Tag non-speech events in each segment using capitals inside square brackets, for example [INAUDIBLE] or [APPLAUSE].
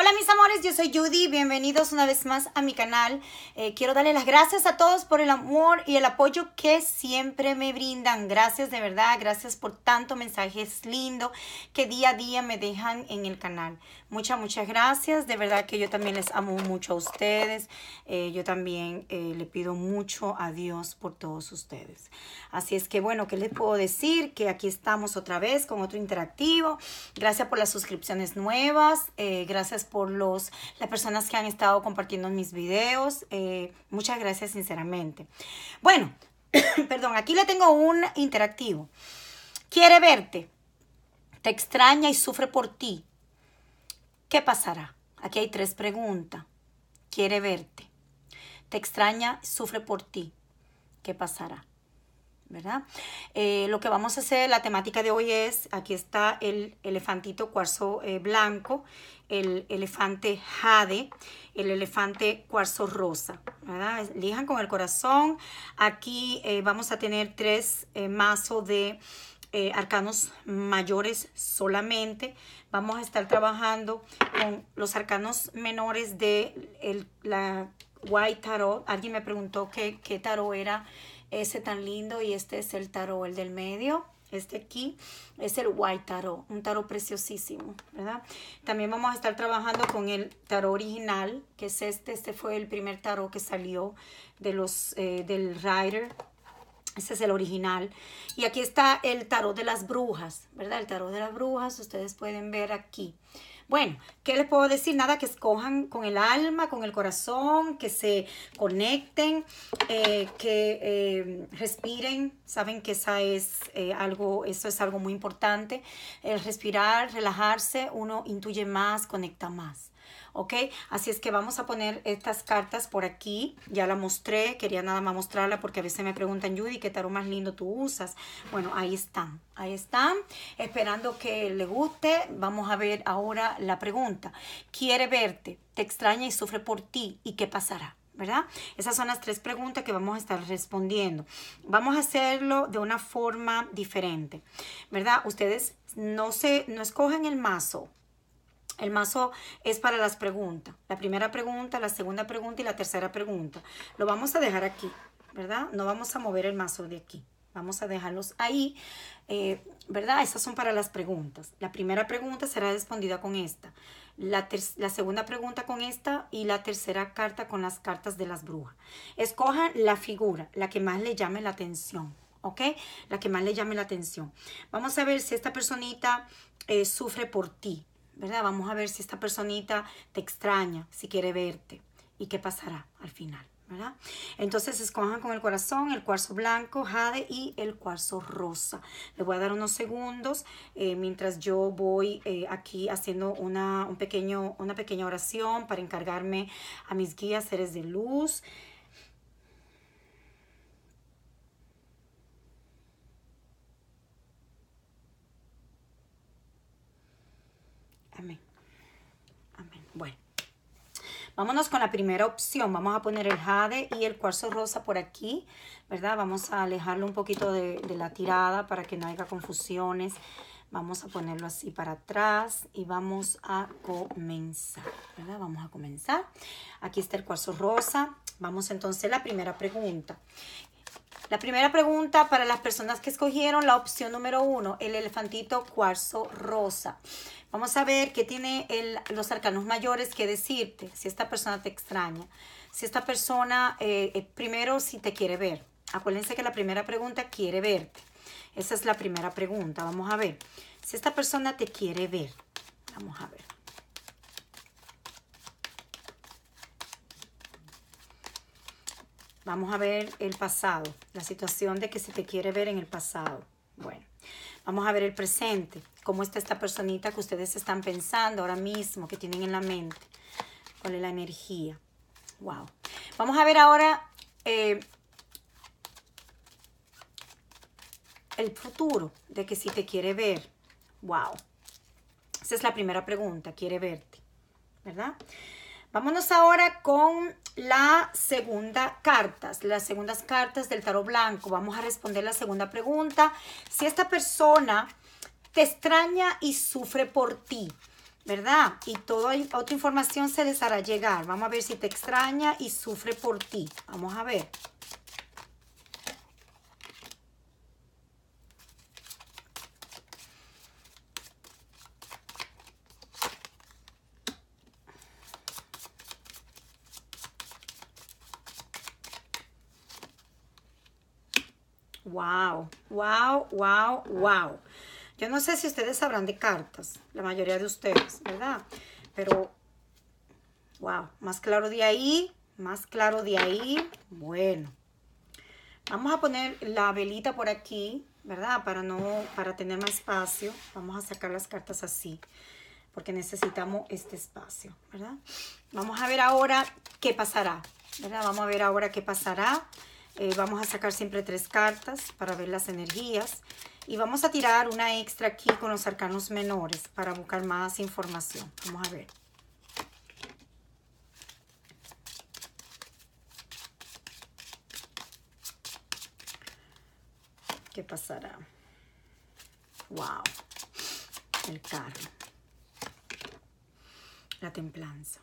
Hola mis amores, yo soy Judy, bienvenidos una vez más a mi canal. Eh, quiero darle las gracias a todos por el amor y el apoyo que siempre me brindan. Gracias de verdad, gracias por tanto mensajes lindo que día a día me dejan en el canal. Muchas, muchas gracias. De verdad que yo también les amo mucho a ustedes. Eh, yo también eh, le pido mucho a Dios por todos ustedes. Así es que bueno, ¿qué les puedo decir? Que aquí estamos otra vez con otro interactivo. Gracias por las suscripciones nuevas. gracias por los, las personas que han estado compartiendo mis videos. Eh, muchas gracias sinceramente. Bueno, [COUGHS] perdón, aquí le tengo un interactivo. Quiere verte, te extraña y sufre por ti. ¿Qué pasará? Aquí hay tres preguntas. Quiere verte, te extraña y sufre por ti. ¿Qué pasará? ¿verdad? Eh, lo que vamos a hacer, la temática de hoy es, aquí está el elefantito cuarzo eh, blanco el elefante jade, el elefante cuarzo rosa. ¿verdad? Elijan con el corazón. Aquí eh, vamos a tener tres eh, mazo mazos de eh, arcanos mayores solamente. Vamos a estar trabajando con los arcanos menores de el, la White Tarot. Alguien me preguntó qué, qué tarot era ese tan lindo y este es el tarot, el del medio. Este aquí es el White Tarot, un tarot preciosísimo, ¿verdad? También vamos a estar trabajando con el tarot original, que es este. Este fue el primer tarot que salió de los, eh, del Rider, Este es el original. Y aquí está el tarot de las brujas, ¿verdad? El tarot de las brujas, ustedes pueden ver aquí. Bueno, ¿qué les puedo decir? Nada, que escojan con el alma, con el corazón, que se conecten, eh, que eh, respiren. Saben que esa es, eh, algo, eso es algo muy importante. El respirar, relajarse, uno intuye más, conecta más. ¿ok? Así es que vamos a poner estas cartas por aquí. Ya la mostré, quería nada más mostrarla porque a veces me preguntan, Judy, ¿qué tarot más lindo tú usas? Bueno, ahí están, ahí están. Esperando que le guste, vamos a ver ahora la pregunta. ¿Quiere verte? ¿Te extraña y sufre por ti? ¿Y qué pasará? ¿verdad? Esas son las tres preguntas que vamos a estar respondiendo. Vamos a hacerlo de una forma diferente, ¿verdad? Ustedes no se no escojan el mazo, el mazo es para las preguntas. La primera pregunta, la segunda pregunta y la tercera pregunta. Lo vamos a dejar aquí, ¿verdad? No vamos a mover el mazo de aquí. Vamos a dejarlos ahí, eh, ¿verdad? Esas son para las preguntas. La primera pregunta será respondida con esta. La, segunda pregunta con esta y la tercera carta con las cartas de las brujas. Escoja la figura, la que más le llame la atención, ¿ok? La que más le llame la atención. Vamos a ver si esta personita eh, sufre por ti. Vamos a ver si esta personita te extraña, si quiere verte y qué pasará al final, ¿verdad? Entonces escojan con el corazón el cuarzo blanco, jade y el cuarzo rosa. Le voy a dar unos segundos eh, mientras yo voy eh, aquí haciendo un pequeño, una pequeña oración para encargarme a mis guías, seres de luz, Vámonos con la primera opción. Vamos a poner el jade y el cuarzo rosa por aquí, ¿verdad? Vamos a alejarlo un poquito de, la tirada para que no haya confusiones. Vamos a ponerlo así para atrás y vamos a comenzar, ¿verdad? Vamos a comenzar. Aquí está el cuarzo rosa. Vamos entonces a la primera pregunta. La primera pregunta para las personas que escogieron la opción número uno, el elefantito cuarzo rosa. Vamos a ver qué tiene los arcanos mayores que decirte, si esta persona te extraña, si esta persona, eh, eh, primero, si te quiere ver. Acuérdense que la primera pregunta quiere verte. Esa es la primera pregunta. Vamos a ver. Si esta persona te quiere ver. Vamos a ver. Vamos a ver el pasado, la situación de que si te quiere ver en el pasado. Bueno, vamos a ver el presente, cómo está esta personita que ustedes están pensando ahora mismo, que tienen en la mente, cuál es la energía. Wow. Vamos a ver ahora eh, el futuro de que si te quiere ver. Wow. Esa es la primera pregunta, quiere verte, ¿verdad? Vámonos ahora con la segunda cartas, las segundas cartas del tarot blanco. Vamos a responder la segunda pregunta. Si esta persona te extraña y sufre por ti, ¿verdad? Y toda otra información se les hará llegar. Vamos a ver si te extraña y sufre por ti. Vamos a ver. Wow, wow, wow, wow. Yo no sé si ustedes sabrán de cartas, la mayoría de ustedes, ¿verdad? Pero, wow, más claro de ahí, más claro de ahí. Bueno, vamos a poner la velita por aquí, ¿verdad? Para no, para tener más espacio, vamos a sacar las cartas así, porque necesitamos este espacio, ¿verdad? Vamos a ver ahora qué pasará, ¿verdad? Vamos a ver ahora qué pasará. Eh, vamos a sacar siempre tres cartas para ver las energías. Y vamos a tirar una extra aquí con los arcanos menores para buscar más información. Vamos a ver. ¿Qué pasará? Wow. El carro. La templanza.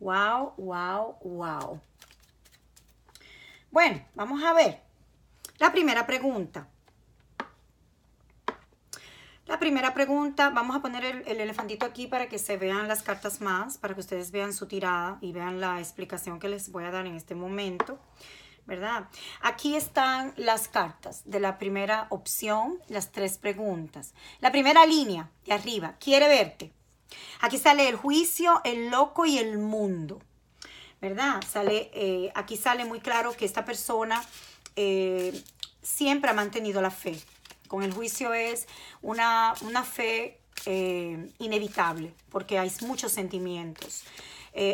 Wow, wow, wow. Bueno, vamos a ver. La primera pregunta. La primera pregunta, vamos a poner el, elefantito aquí para que se vean las cartas más, para que ustedes vean su tirada y vean la explicación que les voy a dar en este momento, ¿verdad? Aquí están las cartas de la primera opción, las tres preguntas. La primera línea de arriba, quiere verte. Aquí sale el juicio, el loco y el mundo. ¿verdad? Sale, eh, aquí sale muy claro que esta persona eh, siempre ha mantenido la fe. Con el juicio es una, fe eh, inevitable, porque hay muchos sentimientos.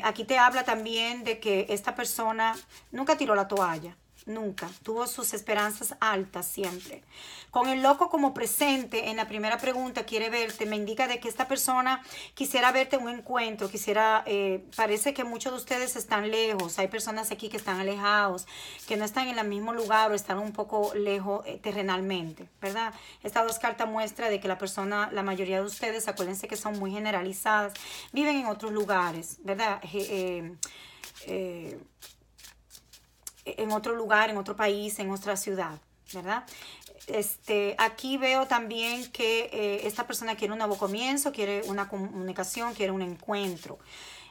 aquí te habla también de que esta persona nunca tiró la toalla, nunca. Tuvo sus esperanzas altas siempre. Con el loco como presente en la primera pregunta, quiere verte, me indica de que esta persona quisiera verte un encuentro, quisiera, eh, parece que muchos de ustedes están lejos, hay personas aquí que están alejados, que no están en el mismo lugar o están un poco lejos eh, terrenalmente, ¿verdad? esta dos cartas muestra de que la persona, la mayoría de ustedes, acuérdense que son muy generalizadas, viven en otros lugares, ¿verdad? Eh, en otro lugar, en otro país, en otra ciudad, ¿verdad? Este, aquí veo también que eh, esta persona quiere un nuevo comienzo, quiere una comunicación, quiere un encuentro,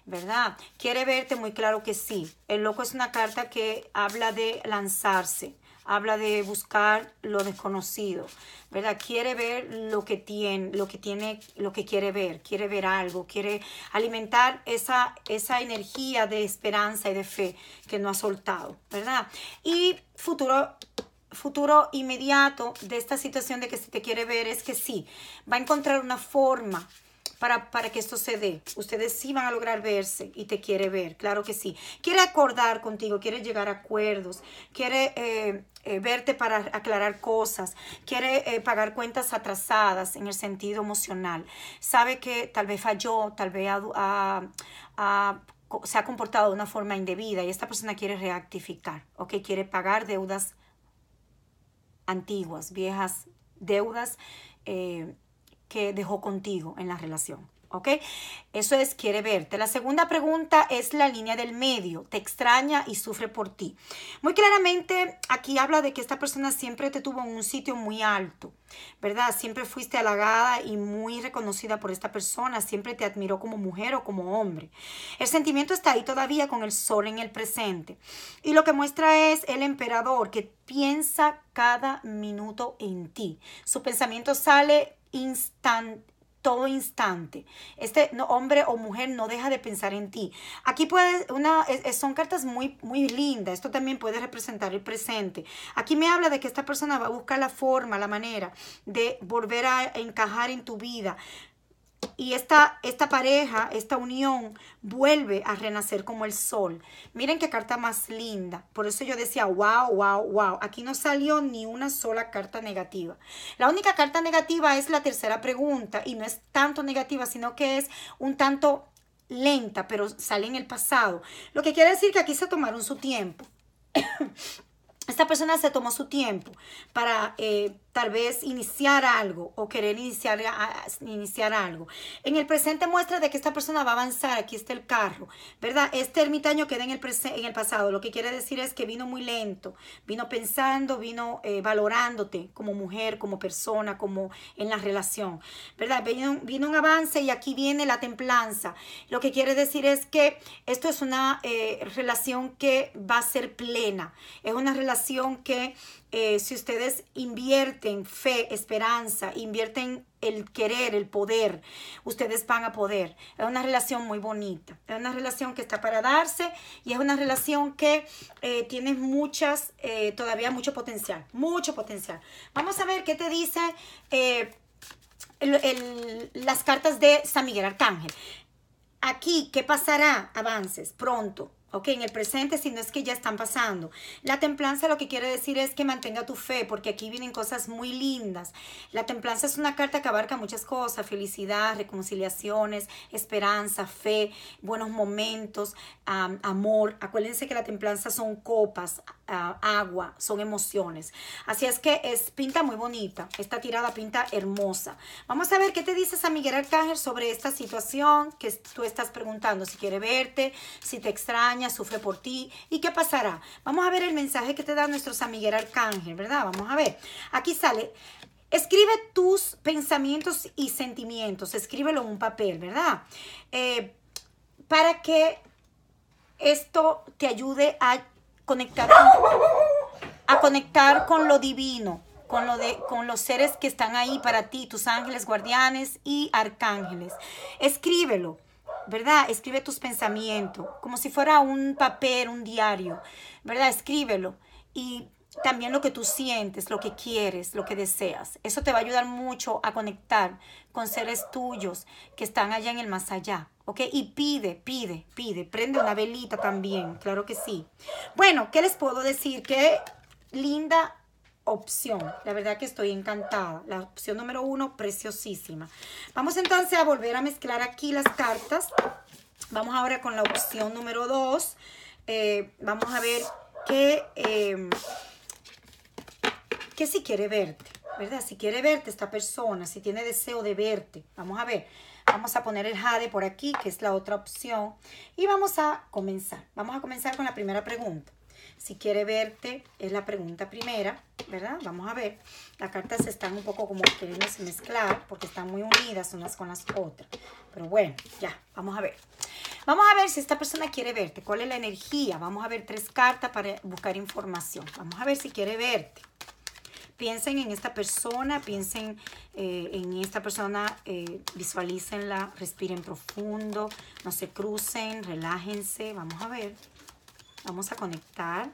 ¿verdad? Quiere verte muy claro que sí. El loco es una carta que habla de lanzarse, habla de buscar lo desconocido, ¿verdad? Quiere ver lo que tiene, lo que tiene, lo que quiere ver, quiere ver algo, quiere alimentar esa, esa energía de esperanza y de fe que no ha soltado, ¿verdad? Y futuro futuro inmediato de esta situación de que se te quiere ver es que sí, va a encontrar una forma para, que esto se dé. Ustedes sí van a lograr verse y te quiere ver, claro que sí. Quiere acordar contigo, quiere llegar a acuerdos, quiere eh, eh, verte para aclarar cosas, quiere eh, pagar cuentas atrasadas en el sentido emocional. Sabe que tal vez falló, tal vez se ha comportado de una forma indebida y esta persona quiere reactificar, ¿ok? Quiere pagar deudas antiguas, viejas deudas eh, que dejó contigo en la relación. ¿Ok? Eso es, quiere verte. La segunda pregunta es la línea del medio. Te extraña y sufre por ti. Muy claramente, aquí habla de que esta persona siempre te tuvo en un sitio muy alto, ¿verdad? Siempre fuiste halagada y muy reconocida por esta persona. Siempre te admiró como mujer o como hombre. El sentimiento está ahí todavía con el sol en el presente. Y lo que muestra es el emperador que piensa cada minuto en ti. Su pensamiento sale instante todo instante. Este hombre o mujer no deja de pensar en ti. Aquí puedes una, son cartas muy, muy lindas. Esto también puede representar el presente. Aquí me habla de que esta persona va a buscar la forma, la manera de volver a encajar en tu vida y esta, pareja, esta unión, vuelve a renacer como el sol. Miren qué carta más linda. Por eso yo decía, wow, wow, wow. Aquí no salió ni una sola carta negativa. La única carta negativa es la tercera pregunta y no es tanto negativa, sino que es un tanto lenta, pero sale en el pasado. Lo que quiere decir que aquí se tomaron su tiempo. [COUGHS] Esta persona se tomó su tiempo para... Eh, tal vez iniciar algo o querer iniciar, iniciar algo. En el presente muestra de que esta persona va a avanzar, aquí está el carro, ¿verdad? Este ermitaño queda en el, en el pasado, lo que quiere decir es que vino muy lento, vino pensando, vino eh, valorándote como mujer, como persona, como en la relación, ¿verdad? Vino, un avance y aquí viene la templanza, lo que quiere decir es que esto es una eh, relación que va a ser plena, es una relación que eh, si ustedes invierten fe, esperanza, invierten el querer, el poder, ustedes van a poder. Es una relación muy bonita, es una relación que está para darse y es una relación que eh, tiene muchas, eh, todavía mucho potencial, mucho potencial. Vamos a ver qué te dice las cartas de San Miguel Arcángel. Aquí, ¿qué pasará? Avances, pronto, Ok, en el presente, si no es que ya están pasando. La templanza lo que quiere decir es que mantenga tu fe, porque aquí vienen cosas muy lindas. La templanza es una carta que abarca muchas cosas, felicidad, reconciliaciones, esperanza, fe, buenos momentos, amor. Acuérdense que la templanza son copas, agua, son emociones. Así es que es pinta muy bonita, esta tirada pinta hermosa. Vamos a ver qué te dices a Miguel Arcángel sobre esta situación que tú estás preguntando, si quiere verte, si te extraña sufre por ti. ¿Y qué pasará? Vamos a ver el mensaje que te da nuestro San Miguel Arcángel, ¿verdad? Vamos a ver. Aquí sale. Escribe tus pensamientos y sentimientos. Escríbelo en un papel, ¿verdad? Eh, para que esto te ayude a conectar con, a conectar con lo divino, con, lo de, con los seres que están ahí para ti, tus ángeles guardianes y arcángeles. Escríbelo. ¿verdad? Escribe tus pensamientos, como si fuera un papel, un diario, ¿verdad? Escríbelo. Y también lo que tú sientes, lo que quieres, lo que deseas. Eso te va a ayudar mucho a conectar con seres tuyos que están allá en el más allá. ¿Ok? Y pide, pide, pide. Prende una velita también, claro que sí. Bueno, ¿qué les puedo decir? Que linda opción. La verdad que estoy encantada. La opción número uno, preciosísima. Vamos entonces a volver a mezclar aquí las cartas. Vamos ahora con la opción número dos. Eh, vamos a ver qué, em, qué si quiere verte, ¿verdad? Si quiere verte esta persona, si tiene deseo de verte. Vamos a ver. Vamos a poner el jade por aquí, que es la otra opción. Y vamos a comenzar. Vamos a comenzar con la primera pregunta. Si quiere verte, es la pregunta primera, ¿verdad? Vamos a ver. Las cartas están un poco como queremos mezclar porque están muy unidas unas con las otras. Pero bueno, ya, vamos a ver. Vamos a ver si esta persona quiere verte. ¿Cuál es la energía? Vamos a ver tres cartas para buscar información. Vamos a ver si quiere verte. Piensen en esta persona, piensen eh, en esta persona, eh, visualícenla, respiren profundo, no se crucen, relájense. Vamos a ver. Vamos a conectar.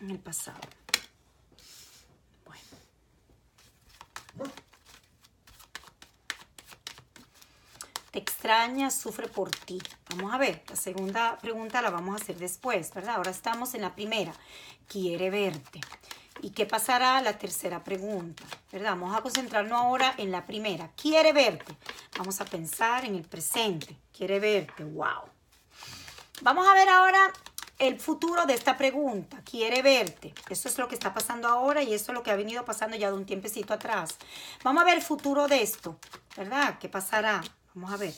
En el pasado. Bueno. Te extraña, sufre por ti. Vamos a ver, la segunda pregunta la vamos a hacer después, ¿verdad? Ahora estamos en la primera. Quiere verte. ¿Y qué pasará la tercera pregunta? ¿Verdad? Vamos a concentrarnos ahora en la primera. Quiere verte. Vamos a pensar en el presente. Quiere verte. Wow. Vamos a ver ahora el futuro de esta pregunta. Quiere verte. Eso es lo que está pasando ahora y eso es lo que ha venido pasando ya de un tiempecito atrás. Vamos a ver el futuro de esto. ¿Verdad? ¿Qué pasará? Vamos a ver.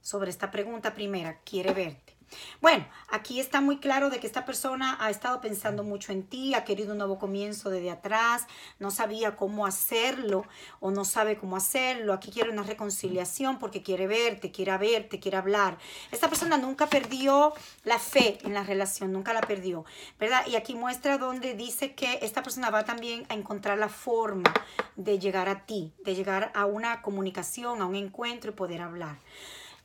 Sobre esta pregunta primera. Quiere verte. Bueno, aquí está muy claro de que esta persona ha estado pensando mucho en ti, ha querido un nuevo comienzo desde atrás, no sabía cómo hacerlo o no sabe cómo hacerlo. Aquí quiere una reconciliación porque quiere verte, quiere verte, quiere hablar. Esta persona nunca perdió la fe en la relación, nunca la perdió, ¿verdad? Y aquí muestra donde dice que esta persona va también a encontrar la forma de llegar a ti, de llegar a una comunicación, a un encuentro y poder hablar.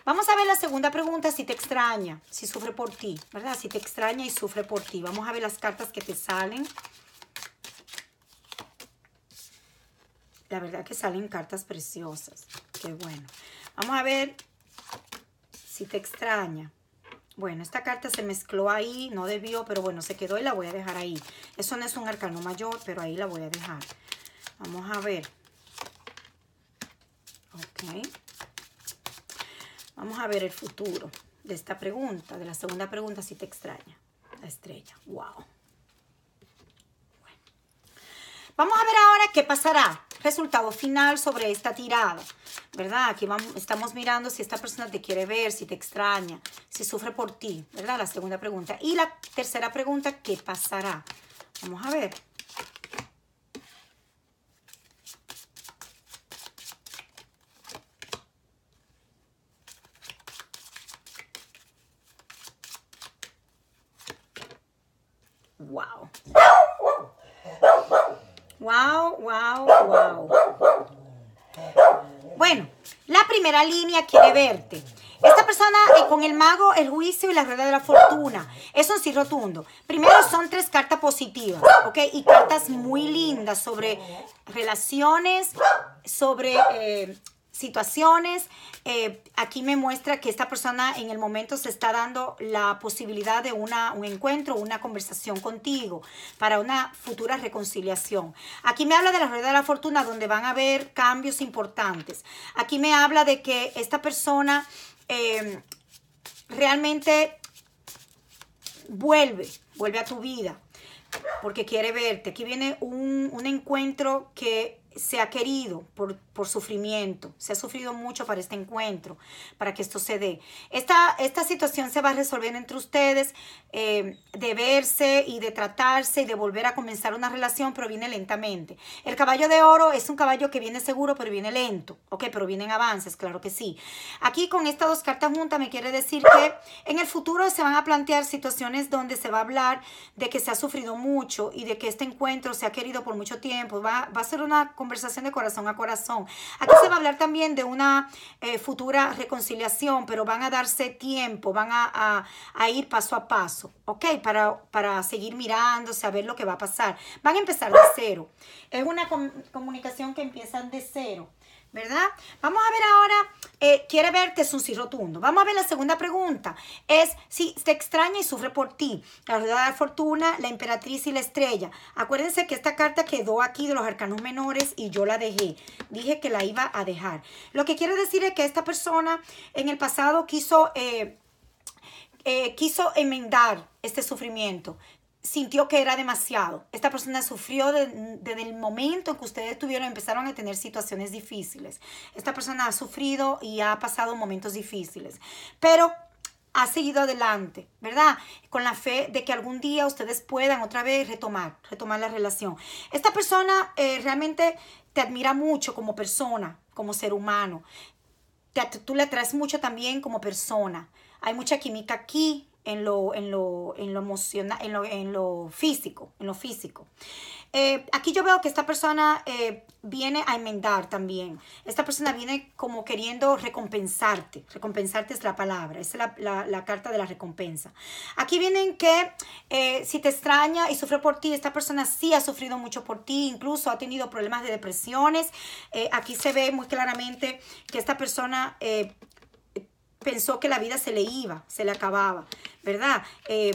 Vamos a ver la segunda pregunta, si te extraña, si sufre por ti, ¿verdad? Si te extraña y sufre por ti. Vamos a ver las cartas que te salen. La verdad que salen cartas preciosas. Qué bueno. Vamos a ver si te extraña. Bueno, esta carta se mezcló ahí, no debió, pero bueno, se quedó y la voy a dejar ahí. Eso no es un arcano mayor, pero ahí la voy a dejar. Vamos a ver. Ok a ver el futuro de esta pregunta, de la segunda pregunta, si te extraña la estrella. ¡Wow! Vamos a ver ahora qué pasará. Resultado final sobre esta tirada, ¿verdad? Aquí estamos mirando si esta persona te quiere ver, si te extraña, si sufre por ti, ¿verdad? La segunda pregunta. Y la tercera pregunta, ¿qué pasará? Vamos a ver. primera línea quiere verte. Esta persona eh, con el mago, el juicio y la rueda de la fortuna. Es un sí rotundo. Primero son tres cartas positivas, ¿ok? Y cartas muy lindas sobre relaciones, sobre eh, situaciones. Eh, aquí me muestra que esta persona en el momento se está dando la posibilidad de una, un encuentro, una conversación contigo para una futura reconciliación. Aquí me habla de la rueda de la fortuna donde van a haber cambios importantes. Aquí me habla de que esta persona eh, realmente vuelve, vuelve a tu vida porque quiere verte. Aquí viene un, un encuentro que se ha querido por por sufrimiento. Se ha sufrido mucho para este encuentro, para que esto se dé. Esta, esta situación se va a resolver entre ustedes eh, de verse y de tratarse y de volver a comenzar una relación, pero viene lentamente. El caballo de oro es un caballo que viene seguro, pero viene lento. Ok, pero vienen avances, claro que sí. Aquí con estas dos cartas juntas me quiere decir que en el futuro se van a plantear situaciones donde se va a hablar de que se ha sufrido mucho y de que este encuentro se ha querido por mucho tiempo. va a ser una conversación de corazón a corazón Aquí se va a hablar también de una eh, futura reconciliación, pero van a darse tiempo, van a, ir paso a paso, ¿ok? Para, para seguir mirando, ver lo que va a pasar. Van a empezar de cero. Es una comunicación que empiezan de cero. ¿verdad? Vamos a ver ahora, eh, quiere verte es un sí rotundo. Vamos a ver la segunda pregunta. Es si te extraña y sufre por ti. La rueda de la fortuna, la emperatriz y la estrella. Acuérdense que esta carta quedó aquí de los arcanos menores y yo la dejé. Dije que la iba a dejar. Lo que quiere decir es que esta persona en el pasado quiso... Eh, eh, quiso enmendar este sufrimiento, sintió que era demasiado. Esta persona sufrió desde el momento en que ustedes tuvieron, empezaron a tener situaciones difíciles. Esta persona ha sufrido y ha pasado momentos difíciles, pero ha seguido adelante, ¿verdad? Con la fe de que algún día ustedes puedan otra vez retomar, retomar la relación. Esta persona eh, realmente te admira mucho como persona, como ser humano. Te, tú le atraes mucho también como persona. Hay mucha química aquí, en lo, en lo, en lo emocional, en lo, en lo físico, en lo físico. Eh, aquí yo veo que esta persona eh, viene a enmendar también. Esta persona viene como queriendo recompensarte. Recompensarte es la palabra, es la, la, carta de la recompensa. Aquí vienen que eh, si te extraña y sufre por ti, esta persona sí ha sufrido mucho por ti, incluso ha tenido problemas de depresiones. aquí se ve muy claramente que esta persona pensó que la vida se le iba, se le acababa, ¿verdad? Eh,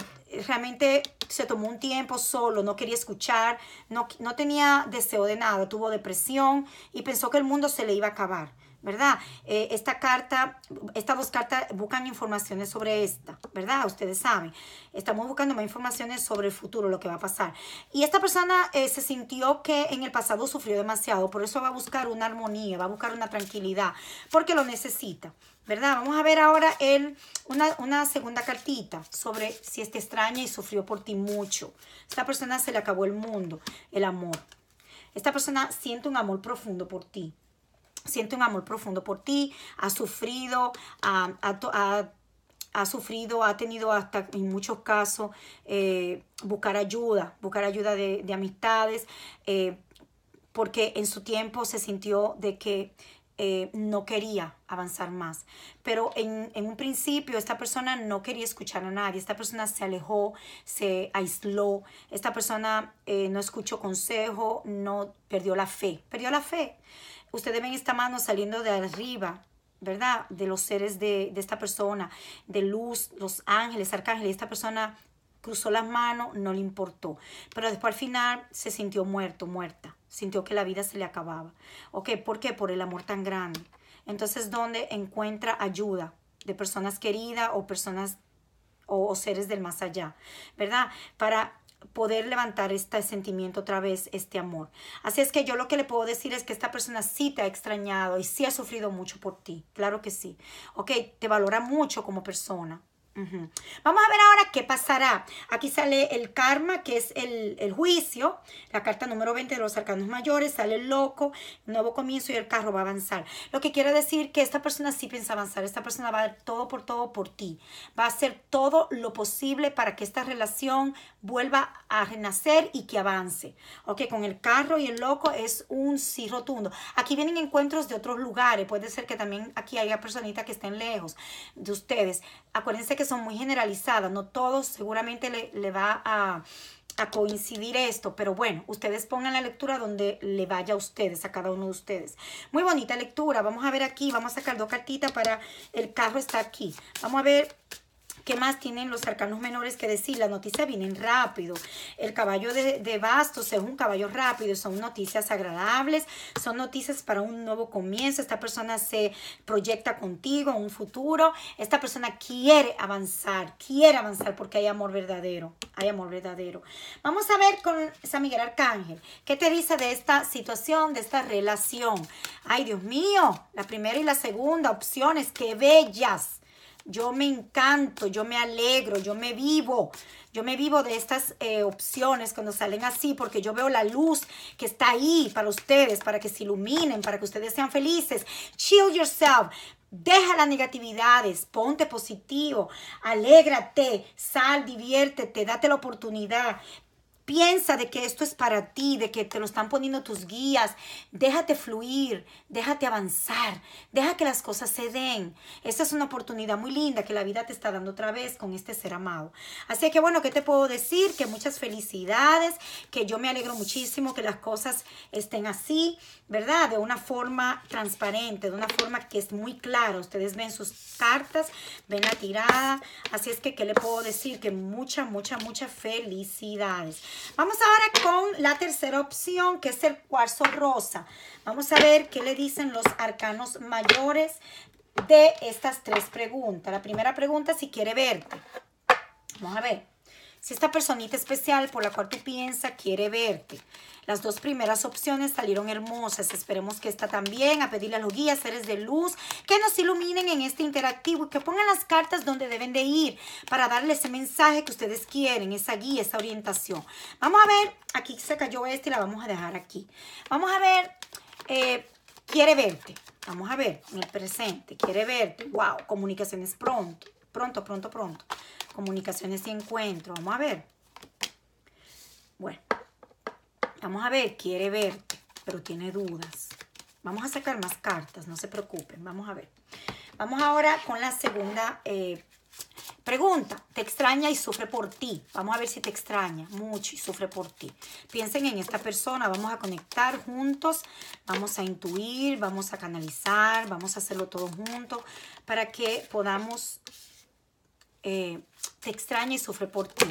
realmente se tomó un tiempo solo, no quería escuchar, no, no tenía deseo de nada, tuvo depresión y pensó que el mundo se le iba a acabar. ¿verdad? Eh, esta carta, estas dos cartas buscan informaciones sobre esta, ¿verdad? Ustedes saben, estamos buscando más informaciones sobre el futuro, lo que va a pasar. Y esta persona eh, se sintió que en el pasado sufrió demasiado, por eso va a buscar una armonía, va a buscar una tranquilidad, porque lo necesita. ¿verdad? Vamos a ver ahora una, una, segunda cartita sobre si es extraña y sufrió por ti mucho. Esta persona se le acabó el mundo, el amor. Esta persona siente un amor profundo por ti. Siento un amor profundo por ti, ha sufrido, ha, sufrido, ha tenido hasta en muchos casos eh, buscar ayuda, buscar ayuda de, amistades, eh, porque en su tiempo se sintió de que eh, no quería avanzar más. Pero en, un principio esta persona no quería escuchar a nadie, esta persona se alejó, se aisló, esta persona no escuchó consejo, no perdió la fe, perdió la fe ustedes ven esta mano saliendo de arriba, ¿verdad? De los seres de, esta persona, de luz, los ángeles, arcángeles, esta persona cruzó las manos, no le importó. Pero después al final se sintió muerto, muerta. Sintió que la vida se le acababa. ¿Ok? ¿Por qué? Por el amor tan grande. Entonces, ¿dónde encuentra ayuda? De personas queridas o personas o seres del más allá, ¿verdad? Para poder levantar este sentimiento otra vez, este amor. Así es que yo lo que le puedo decir es que esta persona sí te ha extrañado y sí ha sufrido mucho por ti, claro que sí. Ok, te valora mucho como persona. Vamos a ver ahora qué pasará. Aquí sale el karma, que es el, el juicio, la carta número 20 de los arcanos mayores, sale el loco, nuevo comienzo y el carro va a avanzar. Lo que quiere decir que esta persona sí piensa avanzar, esta persona va a dar todo por todo por ti, va a hacer todo lo posible para que esta relación vuelva a renacer y que avance. Ok, con el carro y el loco es un sí rotundo. Aquí vienen encuentros de otros lugares, puede ser que también aquí haya personitas que estén lejos de ustedes. Acuérdense que son muy generalizadas, no todos seguramente le, va a a coincidir esto, pero bueno, ustedes pongan la lectura donde le vaya a ustedes, a cada uno de ustedes. Muy bonita lectura, vamos a ver aquí, vamos a sacar dos cartitas para el carro está aquí. Vamos a ver ¿Qué más tienen los arcanos menores que decir? Las noticias vienen rápido. El caballo de, bastos es un caballo rápido, son noticias agradables, son noticias para un nuevo comienzo. Esta persona se proyecta contigo en un futuro. Esta persona quiere avanzar, quiere avanzar porque hay amor verdadero, hay amor verdadero. Vamos a ver con San Miguel Arcángel, ¿qué te dice de esta situación, de esta relación? Ay, Dios mío, la primera y la segunda opciones, qué bellas yo me encanto, yo me alegro, yo me vivo, yo me vivo de estas eh, opciones cuando salen así, porque yo veo la luz que está ahí para ustedes, para que se iluminen, para que ustedes sean felices. Chill yourself, Deja las negatividades, ponte positivo, alégrate, sal, diviértete, date la oportunidad. Piensa de que esto es para ti, de que te lo están poniendo tus guías. Déjate fluir, déjate avanzar, deja que las cosas se den. Esta es una oportunidad muy linda que la vida te está dando otra vez con este ser amado. Así que bueno, ¿qué te puedo decir? Que muchas felicidades, que yo me alegro muchísimo que las cosas estén así, ¿verdad? De una forma transparente, de una forma que es muy clara. Ustedes ven sus cartas, ven la tirada. Así es que, ¿qué le puedo decir? Que mucha, mucha, mucha felicidades. Vamos ahora con la tercera opción, que es el cuarzo rosa. Vamos a ver qué le dicen los arcanos mayores de estas tres preguntas. La primera pregunta, si quiere verte. Vamos a ver. Si esta personita especial por la cual tú piensas quiere verte, las dos primeras opciones salieron hermosas. Esperemos que esta también, a pedirle a los guías, seres de luz, que nos iluminen en este interactivo y que pongan las cartas donde deben de ir para darle ese mensaje que ustedes quieren, esa guía, esa orientación. Vamos a ver, aquí se cayó esta y la vamos a dejar aquí. Vamos a ver, eh, quiere verte. Vamos a ver, en el presente, quiere verte. Wow, comunicaciones pronto, pronto, pronto, pronto. Comunicaciones y encuentro. Vamos a ver. Bueno, vamos a ver, quiere ver, pero tiene dudas. Vamos a sacar más cartas, no se preocupen, vamos a ver. Vamos ahora con la segunda eh, pregunta. Te extraña y sufre por ti. Vamos a ver si te extraña mucho y sufre por ti. Piensen en esta persona, vamos a conectar juntos, vamos a intuir, vamos a canalizar, vamos a hacerlo todo juntos para que podamos te eh, extraña y sufre por ti.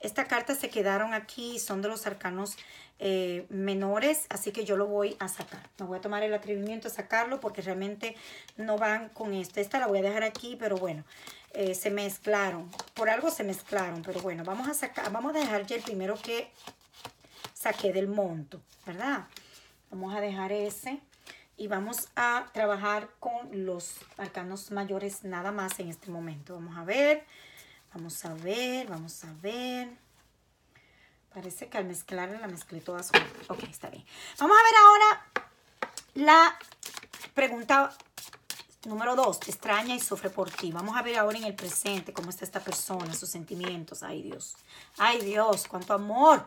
Esta carta se quedaron aquí, son de los arcanos eh, menores, así que yo lo voy a sacar. Me voy a tomar el atrevimiento a sacarlo porque realmente no van con esto. Esta la voy a dejar aquí, pero bueno, eh, se mezclaron. Por algo se mezclaron, pero bueno, vamos a sacar, vamos a dejar ya el primero que saqué del monto, ¿verdad? Vamos a dejar ese y vamos a trabajar con los arcanos mayores nada más en este momento. Vamos a ver, vamos a ver, vamos a ver. Parece que al mezclar la mezclé todas juntas. Ok, está bien. Vamos a ver ahora la pregunta Número dos, extraña y sufre por ti. Vamos a ver ahora en el presente cómo está esta persona, sus sentimientos. Ay Dios, ay Dios, cuánto amor.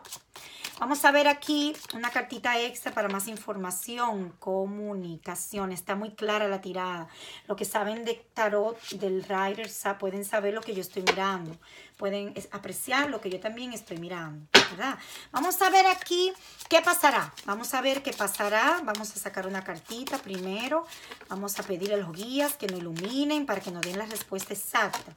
Vamos a ver aquí una cartita extra para más información, comunicación. Está muy clara la tirada. Lo que saben de tarot, del Rider, pueden saber lo que yo estoy mirando pueden apreciar lo que yo también estoy mirando, ¿verdad? Vamos a ver aquí qué pasará. Vamos a ver qué pasará. Vamos a sacar una cartita primero. Vamos a pedir a los guías que nos iluminen para que nos den la respuesta exacta,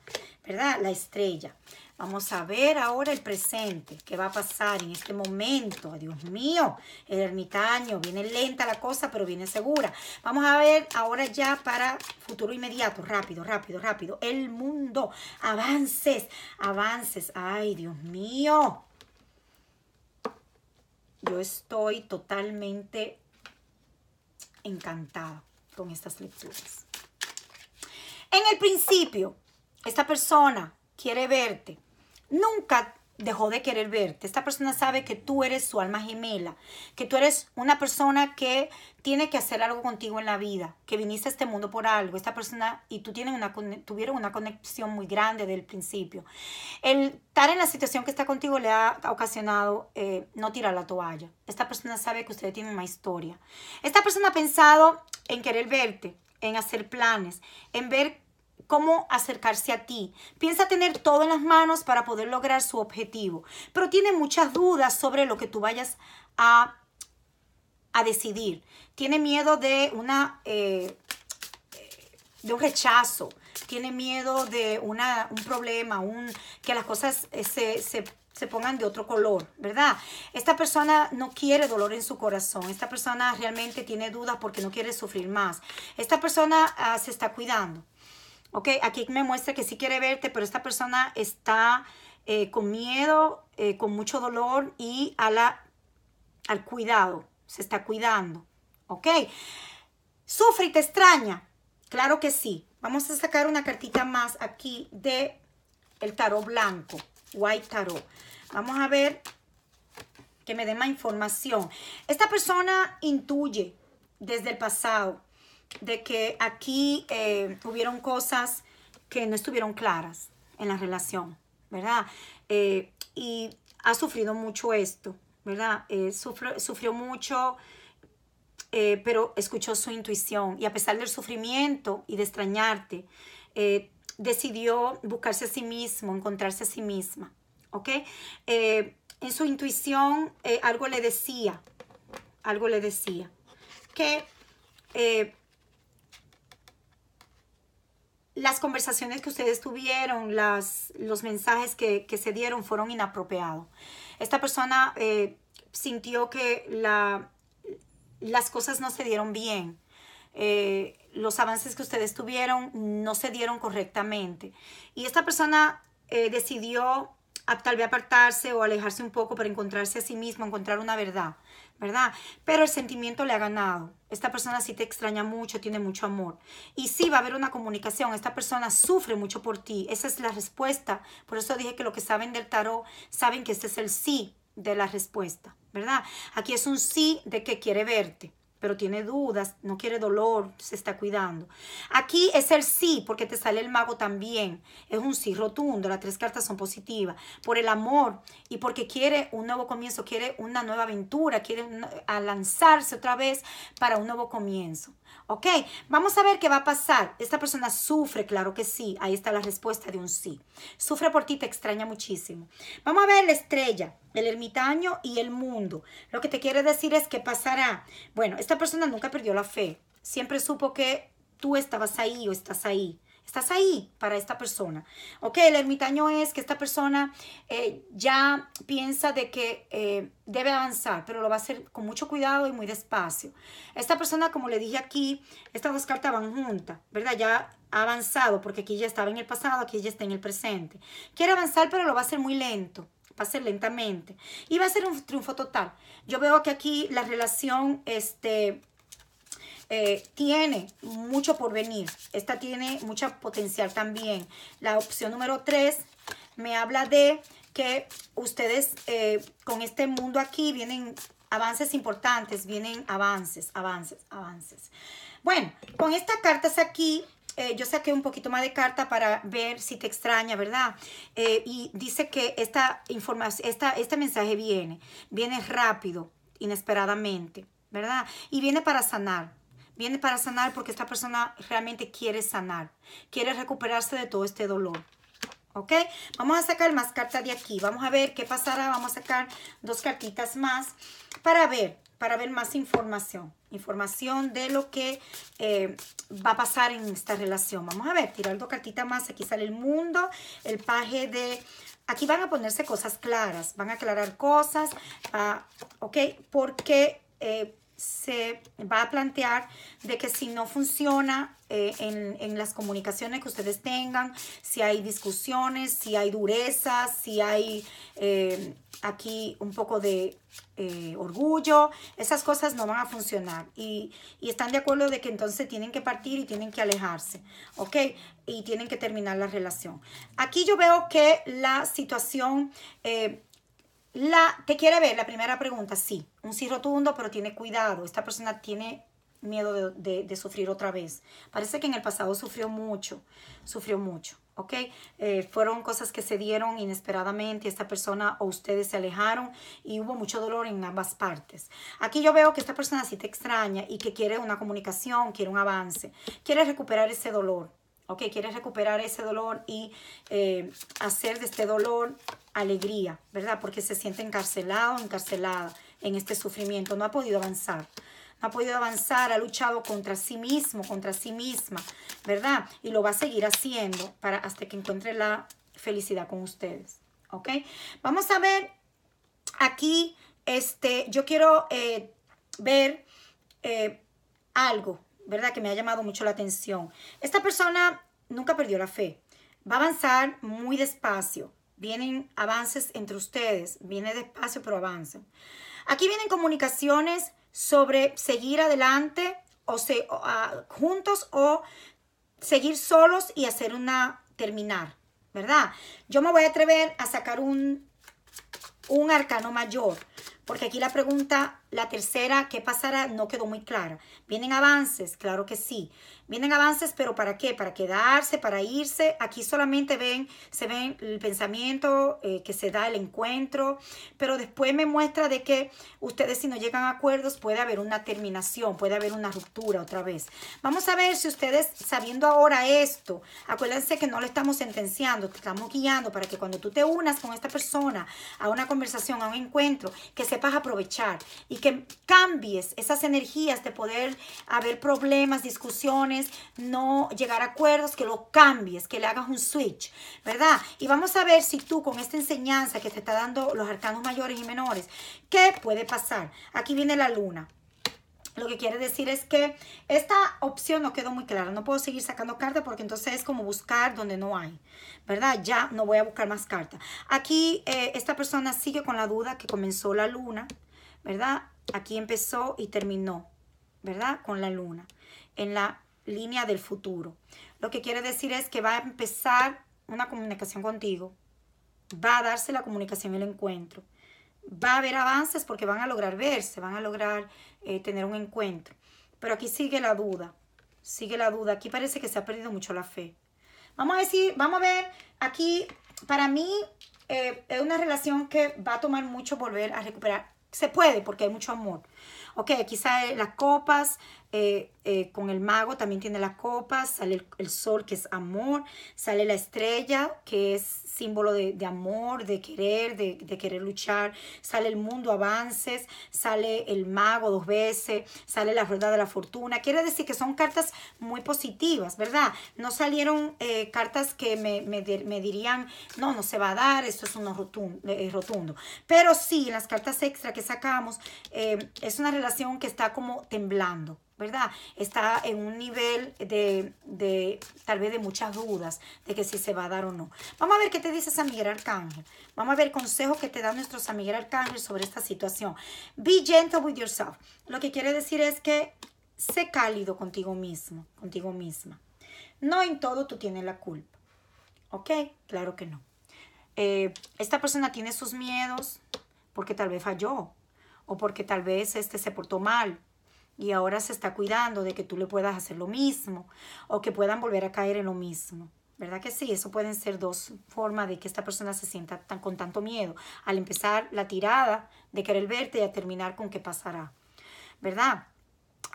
¿verdad? La estrella. Vamos a ver ahora el presente, qué va a pasar en este momento. Dios mío, el ermitaño, viene lenta la cosa, pero viene segura. Vamos a ver ahora ya para futuro inmediato, rápido, rápido, rápido. El mundo, avances, avances. Ay, Dios mío. Yo estoy totalmente encantada con estas lecturas. En el principio, esta persona quiere verte nunca dejó de querer verte. Esta persona sabe que tú eres su alma gemela, que tú eres una persona que tiene que hacer algo contigo en la vida, que viniste a este mundo por algo. Esta persona y tú tienen una, tuvieron una conexión muy grande desde el principio. El estar en la situación que está contigo le ha ocasionado eh, no tirar la toalla. Esta persona sabe que usted tiene una historia. Esta persona ha pensado en querer verte, en hacer planes, en ver cómo acercarse a ti. Piensa tener todo en las manos para poder lograr su objetivo, pero tiene muchas dudas sobre lo que tú vayas a, a decidir. Tiene miedo de una... Eh, eh, de un rechazo, tiene miedo de un problema, un, que las cosas eh, se, pongan de otro color, ¿verdad? Esta persona no quiere dolor en su corazón, esta persona realmente tiene dudas porque no quiere sufrir más, esta persona ah, se está cuidando ok, aquí me muestra que sí quiere verte, pero esta persona está eh, con miedo, eh, con mucho dolor y a la, al cuidado, se está cuidando, ok. Sufre y te extraña, claro que sí. Vamos a sacar una cartita más aquí de el tarot blanco, White Tarot. Vamos a ver que me dé más información. Esta persona intuye desde el pasado de que aquí eh, hubieron cosas que no estuvieron claras en la relación, ¿verdad? Eh, y ha sufrido mucho esto, ¿verdad? Eh, sufrió, mucho, pero escuchó su intuición y a pesar del sufrimiento y de extrañarte, decidió buscarse a sí mismo, encontrarse a sí misma, ¿ok? en su intuición algo le decía, algo le decía que las conversaciones que ustedes tuvieron, las, los mensajes que, se dieron fueron inapropiados. Esta persona eh, sintió que la, las cosas no se dieron bien. Eh, los avances que ustedes tuvieron no se dieron correctamente. Y esta persona eh, decidió tal vez apartarse o alejarse un poco para encontrarse a sí mismo, encontrar una verdad, ¿verdad? Pero el sentimiento le ha ganado. Esta persona sí te extraña mucho, tiene mucho amor. Y sí va a haber una comunicación, esta persona sufre mucho por ti, esa es la respuesta. Por eso dije que lo que saben del tarot, saben que este es el sí de la respuesta, ¿verdad? Aquí es un sí de que quiere verte pero tiene dudas, no quiere dolor, se está cuidando. Aquí es el sí, porque te sale el mago también. Es un sí rotundo, las tres cartas son positivas. Por el amor y porque quiere un nuevo comienzo, quiere una nueva aventura, quiere lanzarse otra vez para un nuevo comienzo. Ok, vamos a ver qué va a pasar. Esta persona sufre, claro que sí. Ahí está la respuesta de un sí. Sufre por ti, te extraña muchísimo. Vamos a ver la estrella, el ermitaño y el mundo. Lo que te quiere decir es que pasará. Bueno, esta persona nunca perdió la fe. Siempre supo que tú estabas ahí o estás ahí. Estás ahí para esta persona. Ok, el ermitaño es que esta persona eh, ya piensa de que eh, debe avanzar, pero lo va a hacer con mucho cuidado y muy despacio. Esta persona, como le dije aquí, estas dos cartas van juntas, ¿verdad? Ya ha avanzado, porque aquí ya estaba en el pasado, aquí ya está en el presente. Quiere avanzar, pero lo va a hacer muy lento va a ser lentamente y va a ser un triunfo total. Yo veo que aquí la relación este, eh, tiene mucho por venir. Esta tiene mucho potencial también. La opción número 3 me habla de que ustedes eh, con este mundo aquí vienen avances importantes, vienen avances, avances, avances. Bueno, con estas cartas aquí eh, yo saqué un poquito más de carta para ver si te extraña, ¿verdad? y dice que esta información, este mensaje viene, viene rápido, inesperadamente, ¿verdad? Y viene para sanar. Viene para sanar porque esta persona realmente quiere sanar, quiere recuperarse de todo este dolor. ¿Ok? Vamos a sacar más cartas de aquí. Vamos a ver qué pasará. Vamos a sacar dos cartitas más para ver, para ver más información. Información de lo que eh, va a pasar en esta relación. Vamos a ver, tirar dos cartitas más. Aquí sale el mundo, el paje de... Aquí van a ponerse cosas claras, van a aclarar cosas, ah, ¿ok? Porque eh, se va a plantear de que si no funciona eh, en, en, las comunicaciones que ustedes tengan, si hay discusiones, si hay dureza, si hay eh, aquí un poco de eh, orgullo, esas cosas no van a funcionar. Y, y, están de acuerdo de que entonces tienen que partir y tienen que alejarse, ¿ok? Y tienen que terminar la relación. Aquí yo veo que la situación la, ¿Te quiere ver? La primera pregunta, sí. Un sí rotundo, pero tiene cuidado. Esta persona tiene miedo de, sufrir otra vez. Parece que en el pasado sufrió mucho, sufrió mucho, ¿ok? Eh, fueron cosas que se dieron inesperadamente, esta persona o ustedes se alejaron y hubo mucho dolor en ambas partes. Aquí yo veo que esta persona sí te extraña y que quiere una comunicación, quiere un avance, quiere recuperar ese dolor, ¿ok? Quieres recuperar ese dolor y eh, hacer de este dolor alegría, ¿verdad? Porque se siente encarcelado, encarcelada en este sufrimiento, no ha podido avanzar. No ha podido avanzar, ha luchado contra sí mismo, contra sí misma, ¿verdad? Y lo va a seguir haciendo para hasta que encuentre la felicidad con ustedes, ¿ok? Vamos a ver aquí, este, yo quiero eh, ver eh, algo ¿verdad? Que me ha llamado mucho la atención. Esta persona nunca perdió la fe. Va a avanzar muy despacio. Vienen avances entre ustedes. Viene despacio, pero avanza. Aquí vienen comunicaciones sobre seguir adelante o se, ah, juntos o seguir solos y hacer una terminar, ¿verdad? Yo me voy a atrever a sacar un, un arcano mayor, porque aquí la pregunta la tercera, ¿qué pasará? No quedó muy clara. ¿Vienen avances? Claro que sí. ¿Vienen avances, pero para qué? Para quedarse, para irse. Aquí solamente ven, se ven el pensamiento eh, que se da, el encuentro, pero después me muestra de que ustedes si no llegan a acuerdos puede haber una terminación, puede haber una ruptura otra vez. Vamos a ver si ustedes sabiendo ahora esto, acuérdense que no lo estamos sentenciando, te estamos guiando para que cuando tú te unas con esta persona a una conversación, a un encuentro, que sepas aprovechar y que cambies esas energías de poder haber problemas, discusiones, no llegar a acuerdos, que lo cambies, que le hagas un switch, ¿verdad? Y vamos a ver si tú con esta enseñanza que te está dando los arcanos mayores y menores, ¿qué puede pasar? Aquí viene la luna. Lo que quiere decir es que esta opción no quedó muy clara. No puedo seguir sacando carta porque entonces es como buscar donde no hay, ¿verdad? Ya no voy a buscar más carta. Aquí eh, esta persona sigue con la duda que comenzó la luna. ¿verdad? Aquí empezó y terminó, ¿verdad? Con la luna, en la línea del futuro. Lo que quiere decir es que va a empezar una comunicación contigo, va a darse la comunicación y el encuentro. Va a haber avances porque van a lograr verse, van a lograr eh, tener un encuentro. Pero aquí sigue la duda, sigue la duda. Aquí parece que se ha perdido mucho la fe. Vamos a decir, vamos a ver, aquí para mí eh, es una relación que va a tomar mucho volver a recuperar se puede porque hay mucho amor. Ok, quizá eh, las copas, eh, eh, con el mago, también tiene la copa, sale el, sol que es amor, sale la estrella que es símbolo de, amor, de querer, de, querer luchar, sale el mundo avances, sale el mago dos veces, sale la rueda de la fortuna. Quiere decir que son cartas muy positivas, ¿verdad? No salieron eh, cartas que me, me, dirían, no, no se va a dar, esto es un rotundo. rotundo. Pero sí, las cartas extra que sacamos es una relación que está como temblando ¿verdad? Está en un nivel de, de, tal vez de muchas dudas de que si se va a dar o no. Vamos a ver qué te dice San Miguel Arcángel. Vamos a ver consejos que te da nuestro San Miguel Arcángel sobre esta situación. Be gentle with yourself. Lo que quiere decir es que sé cálido contigo mismo, contigo misma. No en todo tú tienes la culpa. ¿Ok? Claro que no. Eh, esta persona tiene sus miedos porque tal vez falló o porque tal vez este se portó mal y ahora se está cuidando de que tú le puedas hacer lo mismo o que puedan volver a caer en lo mismo. ¿Verdad que sí? Eso pueden ser dos formas de que esta persona se sienta con tanto miedo al empezar la tirada de querer verte y a terminar con qué pasará. ¿Verdad?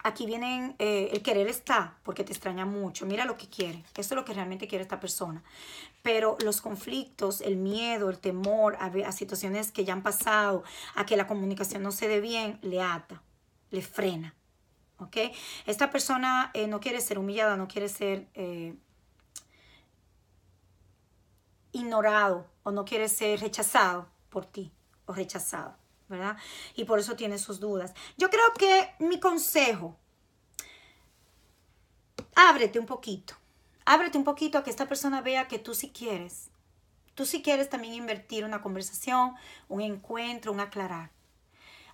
Aquí vienen, eh, el querer está porque te extraña mucho. Mira lo que quiere. Eso es lo que realmente quiere esta persona. Pero los conflictos, el miedo, el temor a situaciones que ya han pasado, a que la comunicación no se dé bien, le ata, le frena. ¿ok? Esta persona eh, no quiere ser humillada, no quiere ser eh, ignorado o no quiere ser rechazado por ti o rechazado, ¿verdad? Y por eso tiene sus dudas. Yo creo que mi consejo, ábrete un poquito, ábrete un poquito a que esta persona vea que tú sí quieres. Tú sí quieres también invertir una conversación, un encuentro, un aclarar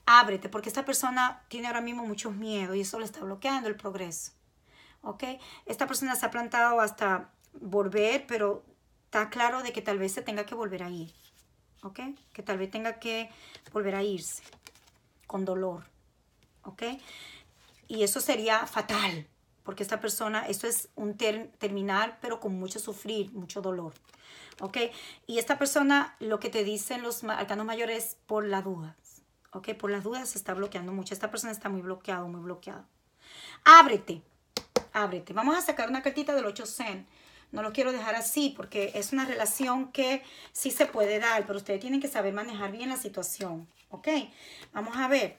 ábrete, porque esta persona tiene ahora mismo muchos miedos y eso le está bloqueando el progreso. ¿Ok? Esta persona se ha plantado hasta volver, pero está claro de que tal vez se tenga que volver a ir. ¿Ok? Que tal vez tenga que volver a irse con dolor. ¿Ok? Y eso sería fatal, porque esta persona, esto es un terminar, pero con mucho sufrir, mucho dolor. ¿Ok? Y esta persona, lo que te dicen los arcanos mayores, por la duda. ¿ok? Por las dudas se está bloqueando mucho. Esta persona está muy bloqueado, muy bloqueado. Ábrete, ábrete. Vamos a sacar una cartita del 8 Zen. No lo quiero dejar así porque es una relación que sí se puede dar, pero ustedes tienen que saber manejar bien la situación, ¿ok? Vamos a ver.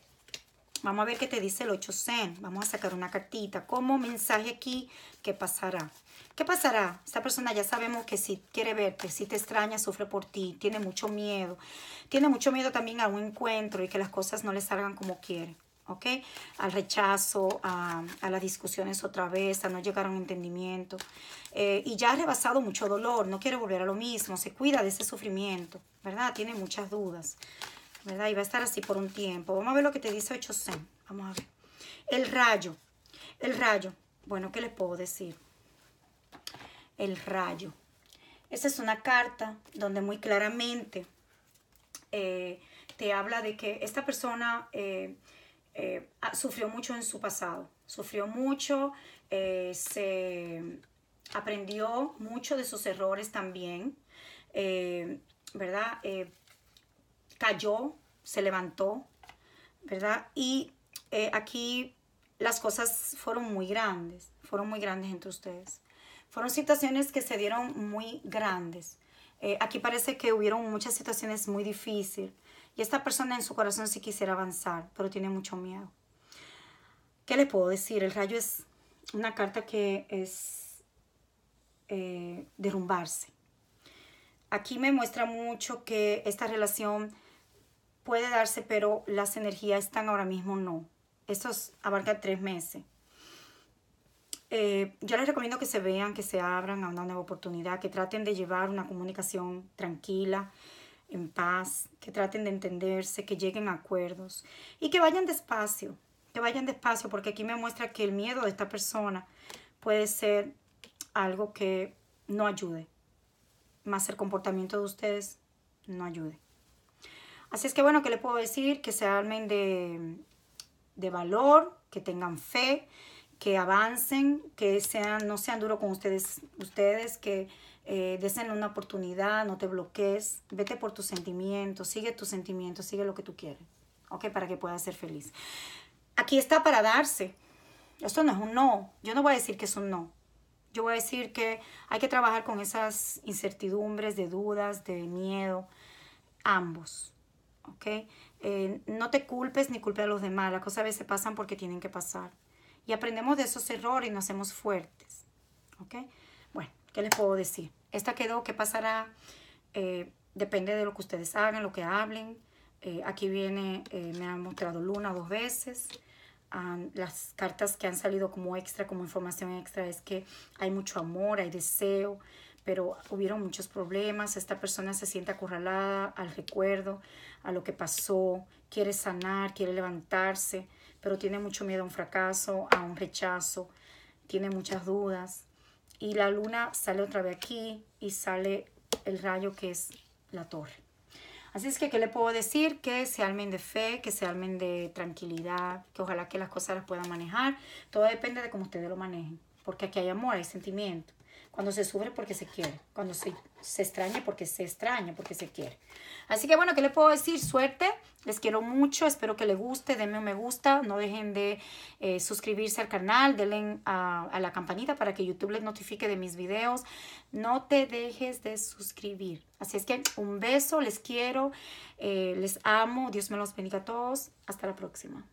Vamos a ver qué te dice el 8 Zen. Vamos a sacar una cartita como mensaje aquí. ¿Qué pasará? ¿Qué pasará? Esta persona ya sabemos que si quiere verte, si te extraña, sufre por ti, tiene mucho miedo. Tiene mucho miedo también a un encuentro y que las cosas no le salgan como quiere. ¿Ok? Al rechazo, a, las discusiones otra vez, a no llegar a un entendimiento. Eh, y ya ha rebasado mucho dolor, no quiere volver a lo mismo, se cuida de ese sufrimiento, ¿verdad? Tiene muchas dudas. ¿verdad? Y va a estar así por un tiempo. Vamos a ver lo que te dice 8 Vamos a ver. El rayo. El rayo. Bueno, ¿qué les puedo decir? El rayo. Esa es una carta donde muy claramente eh, te habla de que esta persona eh, eh, ah, sufrió mucho en su pasado. Sufrió mucho, se aprendió mucho de sus errores también, ¿verdad? cayó, se levantó, ¿verdad? Y eh, aquí las cosas fueron muy grandes, fueron muy grandes entre ustedes. Fueron situaciones que se dieron muy grandes. Eh, aquí parece que hubieron muchas situaciones muy difíciles y esta persona en su corazón sí quisiera avanzar, pero tiene mucho miedo. ¿Qué le puedo decir? El rayo es una carta que es eh, derrumbarse. Aquí me muestra mucho que esta relación puede darse, pero las energías están ahora mismo no. Eso abarca tres meses. Eh, yo les recomiendo que se vean, que se abran a una nueva oportunidad, que traten de llevar una comunicación tranquila, en paz, que traten de entenderse, que lleguen a acuerdos y que vayan despacio, que vayan despacio, porque aquí me muestra que el miedo de esta persona puede ser algo que no ayude, más el comportamiento de ustedes no ayude. Así es que bueno, ¿qué le puedo decir? Que se armen de, valor, que tengan fe, que avancen, que sean, no sean duros con ustedes, ustedes que eh, una oportunidad, no te bloquees, vete por tus sentimientos, sigue tus sentimientos, sigue lo que tú quieres, ¿ok? Para que puedas ser feliz. Aquí está para darse. Esto no es un no. Yo no voy a decir que es un no. Yo voy a decir que hay que trabajar con esas incertidumbres, de dudas, de miedo, ambos ¿ok? Eh, no te culpes ni culpe a los demás, las cosas a veces pasan porque tienen que pasar. Y aprendemos de esos errores y nos hacemos fuertes, ¿ok? Bueno, ¿qué les puedo decir? Esta quedó, ¿qué pasará? Eh, depende de lo que ustedes hagan, lo que hablen. Eh, aquí viene, me han mostrado Luna dos veces. las cartas que han salido como extra, como información extra, es que hay mucho amor, hay deseo, pero hubieron muchos problemas, esta persona se siente acorralada al recuerdo, a lo que pasó, quiere sanar, quiere levantarse, pero tiene mucho miedo a un fracaso, a un rechazo, tiene muchas dudas. Y la luna sale otra vez aquí y sale el rayo que es la torre. Así es que, ¿qué le puedo decir? Que se almen de fe, que se almen de tranquilidad, que ojalá que las cosas las puedan manejar. Todo depende de cómo ustedes lo manejen, porque aquí hay amor, hay sentimiento. Cuando se sufre porque se quiere. Cuando se, se extraña porque se extraña, porque se quiere. Así que bueno, ¿qué les puedo decir? Suerte. Les quiero mucho. Espero que les guste. Denme un me gusta. No dejen de eh, suscribirse al canal. Denle a, la campanita para que YouTube les notifique de mis videos. No te dejes de suscribir. Así es que un beso. Les quiero. Eh, les amo. Dios me los bendiga a todos. Hasta la próxima.